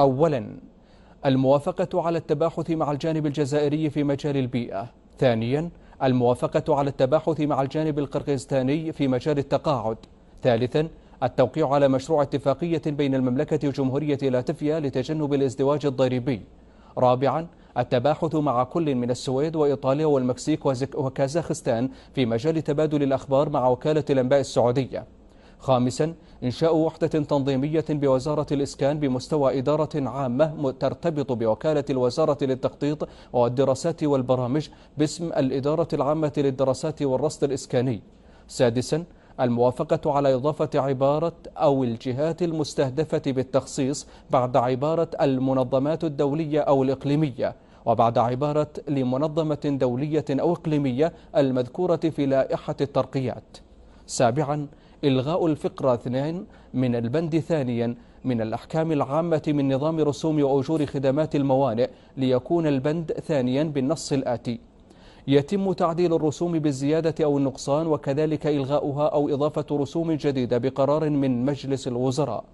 أولا الموافقة على التباحث مع الجانب الجزائري في مجال البيئة ثانيا الموافقة على التباحث مع الجانب القرغيزستاني في مجال التقاعد ثالثا التوقيع على مشروع اتفاقية بين المملكة وجمهورية لاتفيا لتجنب الازدواج الضريبي رابعا التباحث مع كل من السويد وإيطاليا والمكسيك وكازاخستان في مجال تبادل الأخبار مع وكالة الأنباء السعودية خامسا إنشاء وحدة تنظيمية بوزارة الإسكان بمستوى إدارة عامة ترتبط بوكالة الوزارة للتخطيط والدراسات والبرامج باسم الإدارة العامة للدراسات والرصد الإسكاني سادسا الموافقة على إضافة عبارة أو الجهات المستهدفة بالتخصيص بعد عبارة المنظمات الدولية أو الإقليمية وبعد عبارة لمنظمة دولية أو إقليمية المذكورة في لائحة الترقيات سابعا إلغاء الفقرة اثنين من البند ثانيا من الأحكام العامة من نظام رسوم وأجور خدمات الموانئ ليكون البند ثانيا بالنص الآتي يتم تعديل الرسوم بالزيادة أو النقصان وكذلك إلغاؤها أو إضافة رسوم جديدة بقرار من مجلس الوزراء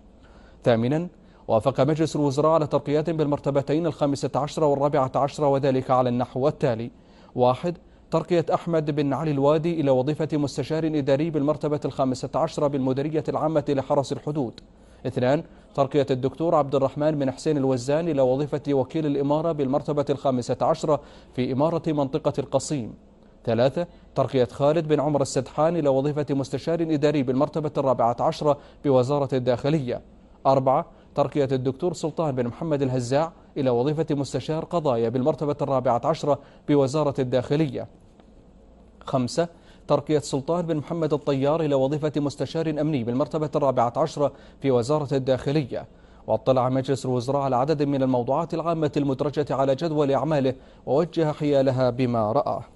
ثامنا وافق مجلس الوزراء على ترقيات بالمرتبتين الخامسة عشرة والرابعة عشرة وذلك على النحو التالي واحد ترقية أحمد بن علي الوادي إلى وظيفة مستشار إداري بالمرتبة الخامسة عشرة بالمديرية العامة لحرس الحدود اثنان ترقية الدكتور عبد الرحمن بن حسين الوزان إلى وظيفة وكيل الإمارة بالمرتبة الخامسة عشرة في إمارة منطقة القصيم ثلاثة ترقية خالد بن عمر السدحان إلى وظيفة مستشار إداري بالمرتبة الرابعة عشرة بوزارة الداخلية أربعة ترقية الدكتور سلطان بن محمد الهزاع إلى وظيفة مستشار قضايا بالمرتبة الرابعة عشرة بوزارة الداخلية خمسة ترقية سلطان بن محمد الطيار إلى وظيفة مستشار أمني بالمرتبة الرابعة عشرة في وزارة الداخلية واطلع مجلس الوزراء على عدد من الموضوعات العامة المدرجة على جدول أعماله ووجه حيالها بما رأى